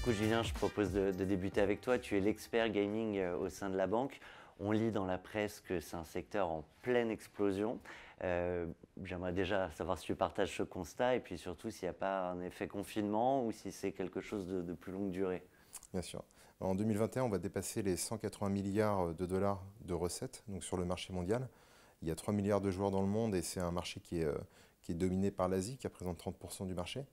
coup, Julien, je propose de, débuter avec toi. Tu es l'expert gaming euh, au sein de la banque. On lit dans la presse que c'est un secteur en pleine explosion. Euh, j'aimerais déjà savoir si tu partages ce constat et puis surtout s'il n'y a pas un effet confinement ou si c'est quelque chose de, plus longue durée. Bien sûr. En 2021, on va dépasser les 180 milliards de dollars de recettes donc sur le marché mondial. Il y a 3 milliards de joueurs dans le monde et c'est un marché qui est, euh, qui est dominé par l'Asie, qui représente 30% du marché.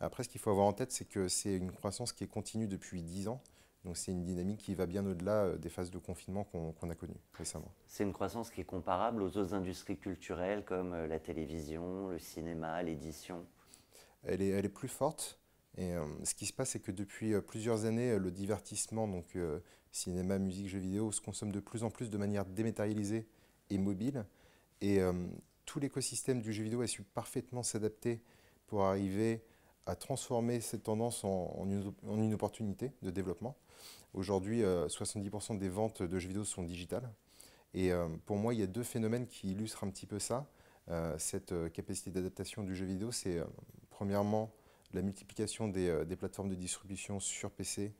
Après, ce qu'il faut avoir en tête, c'est que c'est une croissance qui est continue depuis 10 ans. Donc c'est une dynamique qui va bien au-delà euh, des phases de confinement qu'on a connues récemment. C'est une croissance qui est comparable aux autres industries culturelles comme euh, la télévision, le cinéma, l'édition elle est, elle est, plus forte. Et euh, ce qui se passe, c'est que depuis plusieurs années, le divertissement, donc cinéma, musique, jeux vidéo, se consomme de plus en plus de manière dématérialisée et mobile. Et tout l'écosystème du jeu vidéo a su parfaitement s'adapter pour arriver à transformer cette tendance en, une, opportunité de développement. Aujourd'hui, 70% euh, des ventes de jeux vidéo sont digitales. Et euh, pour moi, il y a deux phénomènes qui illustrent un petit peu ça, euh, cette capacité d'adaptation du jeu vidéo. C'est premièrement la multiplication des, plateformes de distribution sur PC,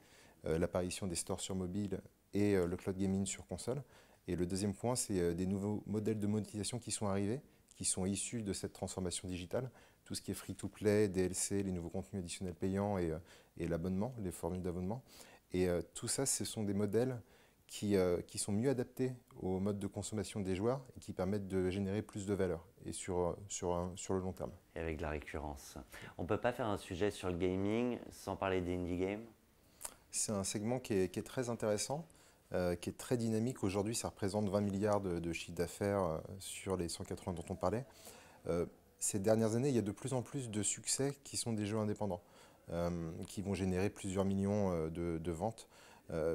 l'apparition des stores sur mobile et le cloud gaming sur console. Et le deuxième point, c'est des nouveaux modèles de monétisation qui sont arrivés qui sont issus de cette transformation digitale. Tout ce qui est free-to-play, DLC, les nouveaux contenus additionnels payants et, euh, l'abonnement, les formules d'abonnement. Et euh, tout ça, ce sont des modèles qui, euh, qui, sont mieux adaptés au mode de consommation des joueurs et qui permettent de générer plus de valeur et sur, sur, sur le long terme. Et avec la récurrence. On ne peut pas faire un sujet sur le gaming sans parler des indie games C'est un segment qui est, qui est très intéressant. Euh, qui est très dynamique. Aujourd'hui, ça représente 20 milliards de, de chiffre d'affaires euh, sur les 180 dont on parlait. Euh, ces dernières années, il y a de plus en plus de succès qui sont des jeux indépendants, qui vont générer plusieurs millions de, ventes,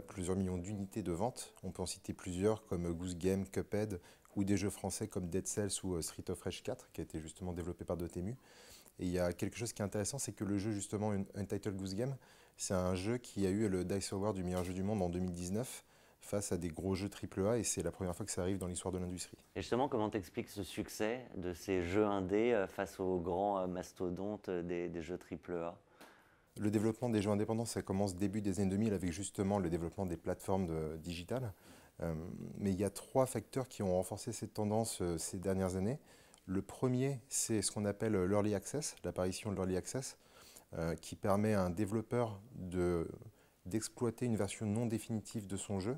plusieurs millions d'unités de ventes. On peut en citer plusieurs comme Goose Game, Cuphead, ou des jeux français comme Dead Cells ou Street of Rage 4, qui a été justement développé par Dotemu. Et il y a quelque chose qui est intéressant, c'est que le jeu justement Untitled Goose Game, c'est un jeu qui a eu le Dice Award du meilleur jeu du monde en 2019, face à des gros jeux AAA et c'est la première fois que ça arrive dans l'histoire de l'industrie. Et justement, comment t'expliques ce succès de ces jeux indés euh, face aux grands euh, mastodontes euh, des, jeux AAA le développement des jeux indépendants, ça commence début des années 2000 avec justement le développement des plateformes digitales. mais il y a trois facteurs qui ont renforcé cette tendance ces dernières années. Le premier, c'est ce qu'on appelle l'early access, l'apparition de l'early access, qui permet à un développeur d'exploiter une version non définitive de son jeu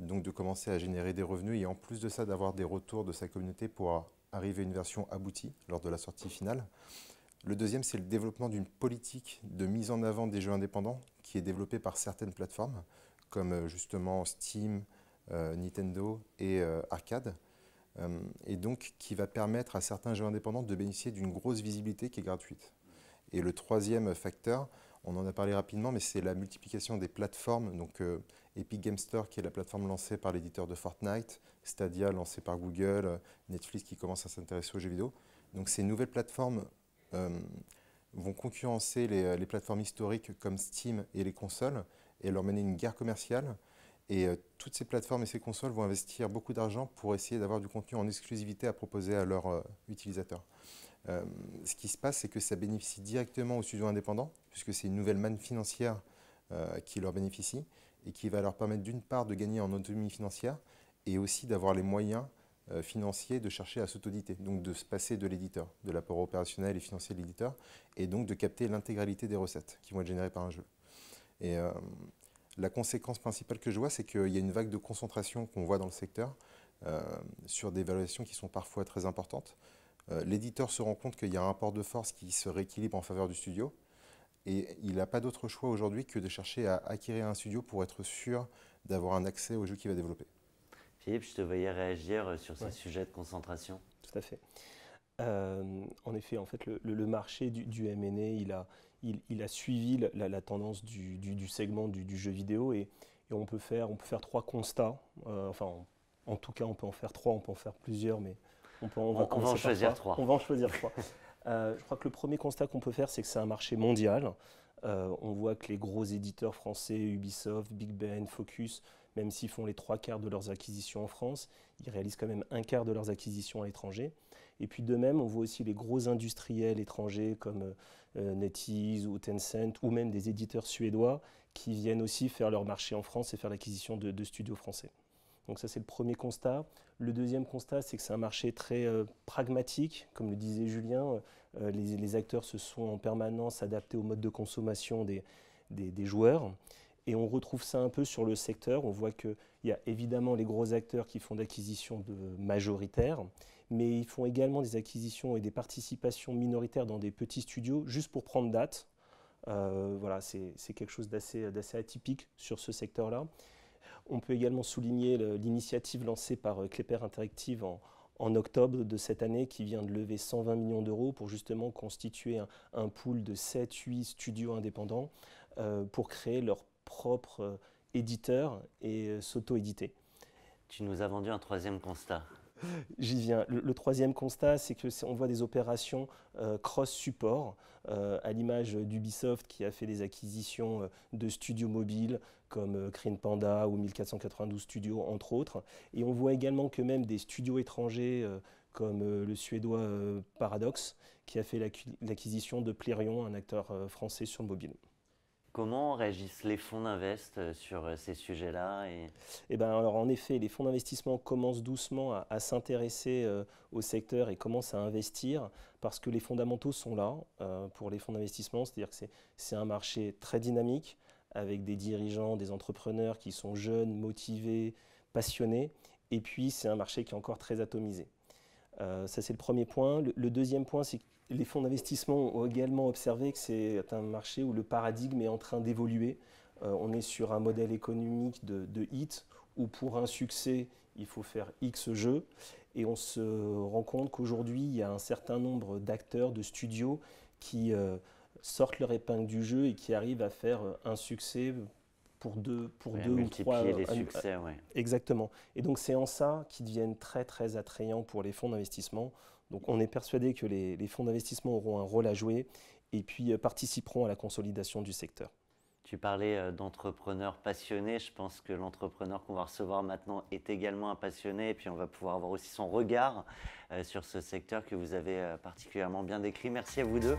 donc de commencer à générer des revenus et en plus de ça d'avoir des retours de sa communauté pour arriver à une version aboutie lors de la sortie finale. Le deuxième, c'est le développement d'une politique de mise en avant des jeux indépendants qui est développée par certaines plateformes comme euh, justement Steam, euh, Nintendo et euh, Arcade et donc qui va permettre à certains jeux indépendants de bénéficier d'une grosse visibilité qui est gratuite. Et le troisième facteur, on en a parlé rapidement, mais c'est la multiplication des plateformes, donc Epic Game Store, qui est la plateforme lancée par l'éditeur de Fortnite, Stadia lancée par Google, euh, Netflix qui commence à s'intéresser aux jeux vidéo. Donc ces nouvelles plateformes euh, vont concurrencer euh, les, plateformes historiques comme Steam et les consoles et leur mener une guerre commerciale. Et toutes ces plateformes et ces consoles vont investir beaucoup d'argent pour essayer d'avoir du contenu en exclusivité à proposer à leurs utilisateurs. ce qui se passe, c'est que ça bénéficie directement aux studios indépendants, puisque c'est une nouvelle manne financière qui leur bénéficie et qui va leur permettre d'une part de gagner en autonomie financière et aussi d'avoir les moyens euh, financiers de chercher à s'autoditer, donc de se passer de l'éditeur, de l'apport opérationnel et financier de l'éditeur, et donc de capter l'intégralité des recettes qui vont être générées par un jeu. Et euh, la conséquence principale que je vois, c'est qu'il y a une vague de concentration qu'on voit dans le secteur euh, sur des valuations qui sont parfois très importantes. L'éditeur se rend compte qu'il y a un rapport de force qui se rééquilibre en faveur du studio, et il n'a pas d'autre choix aujourd'hui que de chercher à acquérir un studio pour être sûr d'avoir un accès au jeu qu'il va développer. Philippe, je te voyais réagir euh, sur ce sujet de concentration. Tout à fait. Euh, en effet, en fait, le, marché du, du il a, il, a, suivi la, tendance du, segment du, jeu vidéo et, on, peut faire, on peut faire trois constats. Euh, enfin, en, tout cas, on peut en faire trois, on peut en faire plusieurs, mais on, peut, en choisir trois. On va en choisir trois. Euh, je crois que le premier constat qu'on peut faire, c'est que c'est un marché mondial. Euh, on voit que les gros éditeurs français, Ubisoft, Big Ben, Focus, même s'ils font les trois quarts de leurs acquisitions en France, ils réalisent quand même un quart de leurs acquisitions à l'étranger. Et puis de même, on voit aussi les gros industriels étrangers comme euh, NetEase ou Tencent, ou même des éditeurs suédois qui viennent aussi faire leur marché en France et faire l'acquisition de studios français. Donc ça, c'est le premier constat. Le deuxième constat, c'est que c'est un marché très euh, pragmatique. Comme le disait Julien, euh, les, acteurs se sont en permanence adaptés au mode de consommation des, joueurs. Et on retrouve ça un peu sur le secteur. On voit qu'il y a évidemment les gros acteurs qui font d'acquisitions de majoritaires, mais ils font également des acquisitions et des participations minoritaires dans des petits studios juste pour prendre date. Euh, voilà, c'est quelque chose d'assez atypique sur ce secteur-là. On peut également souligner l'initiative lancée par Cléper euh, Interactive en, octobre de cette année qui vient de lever 120 millions d'euros pour justement constituer un, pool de 7-8 studios indépendants euh, pour créer leur propre euh, éditeur et s'auto-éditer. Tu nous as vendu un troisième constat. J'y viens. Le, troisième constat, c'est que on voit des opérations euh, cross-support, euh, à l'image d'Ubisoft qui a fait des acquisitions euh, de studios mobiles comme Green Panda ou 1492 Studios, entre autres. Et on voit également que même des studios étrangers comme le suédois Paradox, qui a fait l'acquisition de Plérion, un acteur français sur le mobile. Comment réagissent les fonds d'invest euh, sur euh, ces sujets-là eh ben, alors en effet, les fonds d'investissement commencent doucement à, s'intéresser euh, au secteur et commencent à investir parce que les fondamentaux sont là pour les fonds d'investissement, c'est-à-dire que c'est un marché très dynamique avec des dirigeants, des entrepreneurs qui sont jeunes, motivés, passionnés, et puis c'est un marché qui est encore très atomisé. Euh, ça, c'est le premier point. Le, deuxième point, c'est que les fonds d'investissement ont également observé que c'est un marché où le paradigme est en train d'évoluer. Euh, on est sur un modèle économique de, hit où pour un succès, il faut faire X jeux. Et on se rend compte qu'aujourd'hui, il y a un certain nombre d'acteurs, de studios qui euh, sortent leur épingle du jeu et qui arrivent à faire un succès pour deux, pour deux ou trois. les euh, succès, oui. Exactement. Et donc c'est en ça qu'ils deviennent très très attrayants pour les fonds d'investissement. Donc on est persuadé que les, les fonds d'investissement auront un rôle à jouer et puis euh, participeront à la consolidation du secteur. Tu parlais euh, d'entrepreneurs passionnés. Je pense que l'entrepreneur qu'on va recevoir maintenant est également un passionné. Et puis, on va pouvoir avoir aussi son regard sur ce secteur que vous avez particulièrement bien décrit. Merci à vous deux.